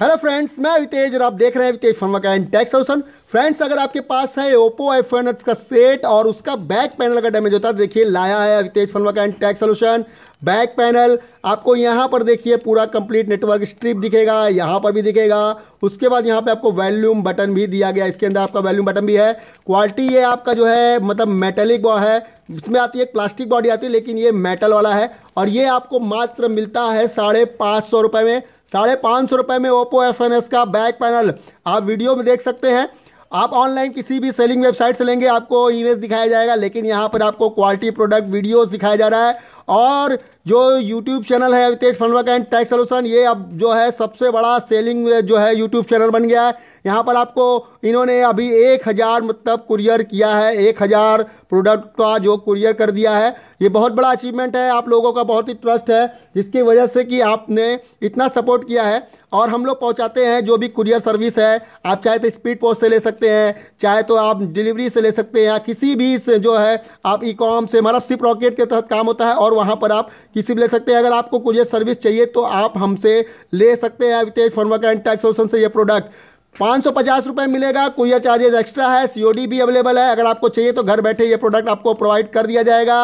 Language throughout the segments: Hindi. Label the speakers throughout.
Speaker 1: हेलो फ्रेंड्स मैं वितेज और आप देख रहे हैं वितेज का एंड टैक्स सोल्यूशन फ्रेंड्स अगर आपके पास है ओप्पो आई फोन का सेट और उसका बैक पैनल का डैमेज होता है तो देखिए लाया है वितेज का and tax solution back panel आपको यहाँ पर देखिए पूरा कंप्लीट नेटवर्क स्ट्रिप दिखेगा यहाँ पर भी दिखेगा उसके बाद यहाँ पे आपको वैल्यूम बटन भी दिया गया इसके अंदर आपका वैल्यूम बटन भी है क्वालिटी ये आपका जो है मतलब मेटेलिक वो है इसमें आती है प्लास्टिक बॉडी आती है लेकिन ये मेटल वाला है और ये आपको मात्र मिलता है साढ़े पाँच सौ रुपये में साढ़े पाँच सौ रुपये में ओप्पो एफ एन एस का बैक पैनल आप वीडियो में देख सकते हैं आप ऑनलाइन किसी भी सेलिंग वेबसाइट से लेंगे आपको इमेज दिखाया जाएगा लेकिन यहाँ पर आपको क्वालिटी प्रोडक्ट वीडियोस दिखाया जा रहा है और जो यूट्यूब चैनल है अवितेश फनवक एंड टैक्स सोल्यूशन ये अब जो है सबसे बड़ा सेलिंग जो है यूट्यूब चैनल बन गया है यहाँ पर आपको इन्होंने अभी एक हज़ार मतलब कुरियर किया है एक हज़ार प्रोडक्ट का जो कुरियर कर दिया है ये बहुत बड़ा अचीवमेंट है आप लोगों का बहुत ही ट्रस्ट है जिसकी वजह से कि आपने इतना सपोर्ट किया है और हम लोग पहुंचाते हैं जो भी कुरियर सर्विस है आप चाहे तो स्पीड पोस्ट से ले सकते हैं चाहे तो आप डिलीवरी से ले सकते हैं या किसी भी से जो है आप ई कॉम से मतलब सिप रॉकेट के तहत काम होता है और वहाँ पर आप किसी भी ले सकते हैं अगर आपको कुरियर सर्विस चाहिए तो आप हमसे ले सकते हैं वितेज फॉर्मा एंड टैक्स से ये प्रोडक्ट पाँच सौ पचास रुपये मिलेगा कुरियर चार्जेज एक्स्ट्रा है सीओडी भी अवेलेबल है अगर आपको चाहिए तो घर बैठे ये प्रोडक्ट आपको प्रोवाइड कर दिया जाएगा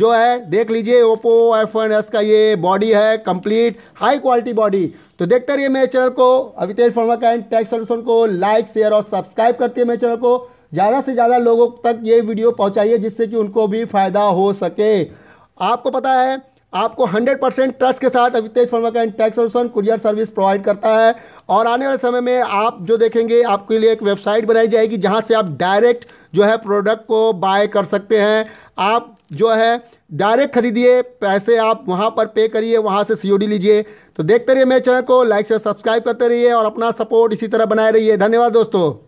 Speaker 1: जो है देख लीजिए ओप्पो एफ वन एस का ये बॉडी है कंप्लीट हाई क्वालिटी बॉडी तो देखते रहिए मेरे चैनल को अवितेश फर्मा का एंड टैक्स सोल्यूशन को लाइक शेयर और सब्सक्राइब करती है मेरे चैनल को ज़्यादा से ज़्यादा लोगों तक ये वीडियो पहुँचाइए जिससे कि उनको भी फ़ायदा हो सके आपको पता है आपको 100 परसेंट ट्रस्ट के साथ अवितेज फर्मा का tax solution courier service provide करता है और आने वाले समय में आप जो देखेंगे आपके लिए एक वेबसाइट बनाई जाएगी जहां से आप डायरेक्ट जो है प्रोडक्ट को बाय कर सकते हैं आप जो है डायरेक्ट खरीदिए पैसे आप वहाँ पर पे करिए वहाँ से सी लीजिए तो देखते रहिए मेरे चैनल को लाइक से सब्सक्राइब करते रहिए और अपना सपोर्ट इसी तरह बनाए रहिए धन्यवाद दोस्तों